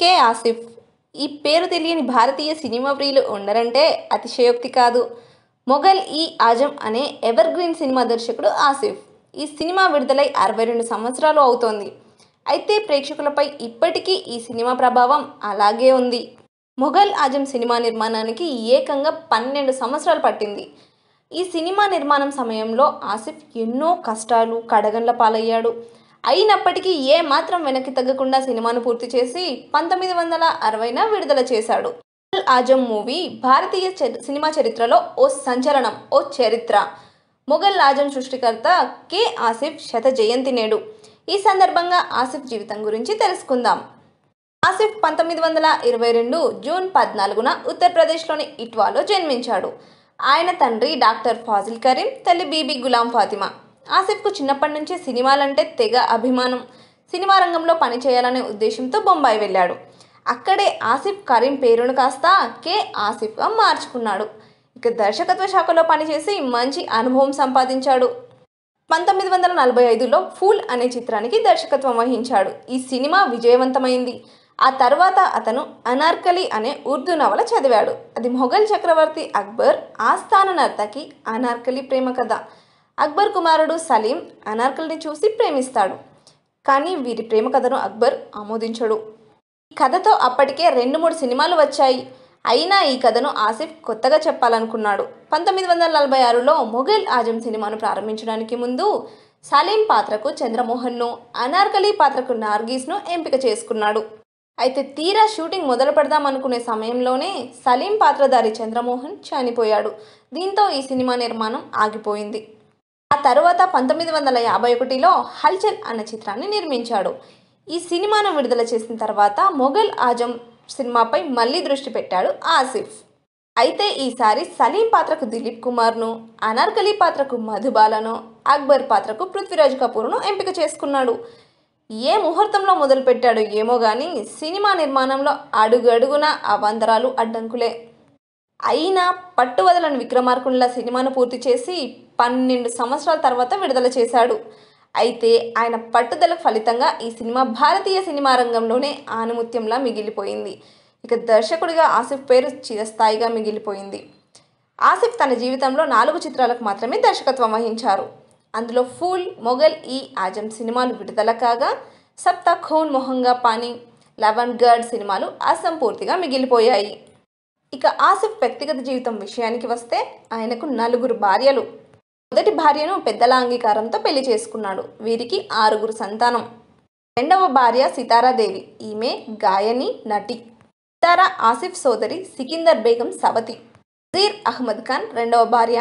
కే ఆసిఫ్ ఈ పేరు తెలియని భారతీయ సినిమా ప్రియులు ఉండరంటే అతిశయోక్తి కాదు మొఘల్ ఈ ఆజం అనే ఎవర్ గ్రీన్ సినిమా దర్శకుడు ఆసిఫ్ ఈ సినిమా విడుదలై అరవై రెండు సంవత్సరాలు అవుతోంది అయితే ప్రేక్షకులపై ఇప్పటికీ ఈ సినిమా ప్రభావం అలాగే ఉంది మొఘల్ ఆజం సినిమా నిర్మాణానికి ఏకంగా పన్నెండు సంవత్సరాలు పట్టింది ఈ సినిమా నిర్మాణం సమయంలో ఆసిఫ్ ఎన్నో కష్టాలు కడగండ్ల పాలయ్యాడు అయినప్పటికీ ఏ మాత్రం వెనక్కి తగ్గకుండా సినిమాను పూర్తి చేసి పంతొమ్మిది వందల అరవైన విడుదల చేశాడు ఆజం మూవీ భారతీయ సినిమా చరిత్రలో ఓ సంచలనం ఓ చరిత్ర మొఘల్ ఆజం సృష్టికర్త కె ఆసిఫ్ శత జయంతి నేడు ఈ సందర్భంగా ఆసిఫ్ జీవితం గురించి తెలుసుకుందాం ఆసిఫ్ పంతొమ్మిది వందల ఇరవై రెండు జూన్ పద్నాలుగున ఉత్తరప్రదేశ్లోని ఇట్వాలో జన్మించాడు ఆయన తండ్రి డాక్టర్ ఫాజిల్ కరీం తల్లి బీబీ గులాం ఫాతిమా ఆసిఫ్కు చిన్నప్పటి నుంచి సినిమాలంటే తెగ అభిమానం సినిమా రంగంలో పనిచేయాలనే ఉద్దేశంతో బొంబాయి వెళ్ళాడు అక్కడే ఆసిఫ్ కరీం పేరును కాస్త కె ఆసిఫ్గా మార్చుకున్నాడు ఇక దర్శకత్వ శాఖలో పనిచేసి మంచి అనుభవం సంపాదించాడు పంతొమ్మిది వందల నలభై ఐదులో ఫూల్ అనే చిత్రానికి దర్శకత్వం వహించాడు ఈ సినిమా విజయవంతమైంది ఆ తర్వాత అతను అనార్కలి అనే ఉర్దూ నవల చదివాడు అది మొఘల్ చక్రవర్తి అక్బర్ ఆస్థాన నర్తకి అనార్కలి ప్రేమ కథ అక్బర్ కుమారుడు సలీం అనార్కల్ని చూసి ప్రేమిస్తాడు కానీ వీరి ప్రేమ కథను అక్బర్ ఆమోదించడు ఈ కథతో అప్పటికే రెండు మూడు సినిమాలు వచ్చాయి అయినా ఈ కథను ఆసిఫ్ కొత్తగా చెప్పాలనుకున్నాడు పంతొమ్మిది వందల నలభై ఆరులో మొఘల్ ఆజం సినిమాను ప్రారంభించడానికి ముందు సలీం పాత్రకు చంద్రమోహన్ను అనార్కలి పాత్రకు నార్గీస్ను ఎంపిక చేసుకున్నాడు అయితే తీరా షూటింగ్ మొదలు పెడదామనుకునే అనుకునే సమయంలోనే సలీం పాత్రధారి చంద్రమోహన్ చనిపోయాడు దీంతో ఈ సినిమా నిర్మాణం ఆగిపోయింది తర్వాత పంతొమ్మిది వందల యాభై ఒకటిలో హల్చల్ అన్న చిత్రాన్ని నిర్మించాడు ఈ సినిమాను విడుదల చేసిన తర్వాత మొఘల్ ఆజం సినిమాపై మళ్ళీ దృష్టి పెట్టాడు ఆసిఫ్ అయితే ఈసారి సలీం పాత్రకు దిలీప్ కుమార్ను అనార్కలీ పాత్రకు మధుబాలను అక్బర్ పాత్రకు పృథ్వీరాజ్ కపూర్ను ఎంపిక చేసుకున్నాడు ఏ ముహూర్తంలో మొదలుపెట్టాడు ఏమో కానీ సినిమా నిర్మాణంలో అడుగడుగున అవాంతరాలు అడ్డంకులే అయినా పట్టు వదలని విక్రమార్కునిలా సినిమాను పూర్తి చేసి పన్నెండు సంవత్సరాల తర్వాత విడుదల చేశాడు అయితే ఆయన పట్టుదల ఫలితంగా ఈ సినిమా భారతీయ సినిమా రంగంలోనే ఆనుముత్యంలా మిగిలిపోయింది ఇక దర్శకుడిగా ఆసిఫ్ పేరు చిరస్థాయిగా మిగిలిపోయింది ఆసిఫ్ తన జీవితంలో నాలుగు చిత్రాలకు మాత్రమే దర్శకత్వం వహించారు అందులో ఫూల్ మొఘల్ ఈ ఆజం సినిమాలు విడుదల కాగా సప్తా ఖూన్ మొహంగా పానీ లవన్ గర్డ్ సినిమాలు అసంపూర్తిగా మిగిలిపోయాయి ఇక ఆసిఫ్ వ్యక్తిగత జీవితం విషయానికి వస్తే ఆయనకు నలుగురు భార్యలు మొదటి భార్యను పెద్దల అంగీకారంతో పెళ్లి చేసుకున్నాడు వీరికి ఆరుగురు సంతానం రెండవ భార్య సితారాదేవి ఈమె గాయని నటి సితారా ఆసిఫ్ సోదరి సికిందర్ బేగం సవతి నజీర్ అహ్మద్ ఖాన్ రెండవ భార్య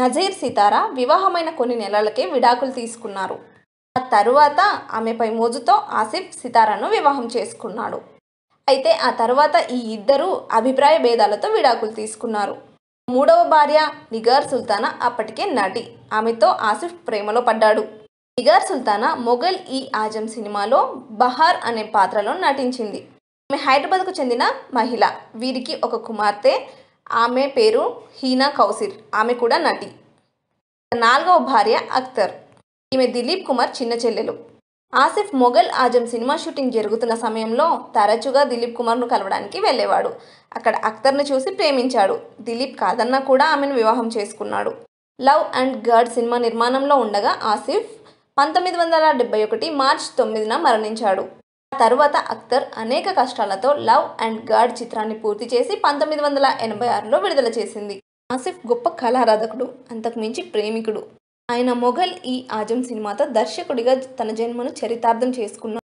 నజీర్ సితారా వివాహమైన కొన్ని నెలలకే విడాకులు తీసుకున్నారు ఆ తరువాత ఆమెపై మోజుతో ఆసిఫ్ సితారాను వివాహం చేసుకున్నాడు అయితే ఆ తర్వాత ఈ ఇద్దరు అభిప్రాయ భేదాలతో విడాకులు తీసుకున్నారు మూడవ భార్య నిగార్ సుల్తానా అప్పటికే నటి ఆమెతో ఆసిఫ్ ప్రేమలో పడ్డాడు నిగార్ సుల్తానా మొఘల్ ఈ ఆజం సినిమాలో బహార్ అనే పాత్రలో నటించింది ఆమె హైదరాబాద్కు చెందిన మహిళ వీరికి ఒక కుమార్తె ఆమె పేరు హీనా కౌసిర్ ఆమె కూడా నటి నాలుగవ భార్య అక్తర్ ఈమె దిలీప్ కుమార్ చిన్న చెల్లెలు ఆసిఫ్ మొఘల్ ఆజం సినిమా షూటింగ్ జరుగుతున్న సమయంలో తరచుగా దిలీప్ కుమార్ను కలవడానికి వెళ్ళేవాడు అక్కడ అక్తర్ను చూసి ప్రేమించాడు దిలీప్ కాదన్నా కూడా ఆమెను వివాహం చేసుకున్నాడు లవ్ అండ్ గాడ్ సినిమా నిర్మాణంలో ఉండగా ఆసిఫ్ పంతొమ్మిది వందల డెబ్బై ఒకటి మార్చ్ తొమ్మిదిన మరణించాడు ఆ తరువాత అక్తర్ అనేక కష్టాలతో లవ్ అండ్ గాడ్ చిత్రాన్ని పూర్తి చేసి పంతొమ్మిది వందల ఎనభై ఆరులో విడుదల చేసింది ఆసిఫ్ గొప్ప కళారాధకుడు అంతకుమించి ప్రేమికుడు ఆయన మొఘల్ ఈ ఆజం సినిమాతో దర్శకుడిగా తన జన్మను చరితార్థం చేసుకున్నాడు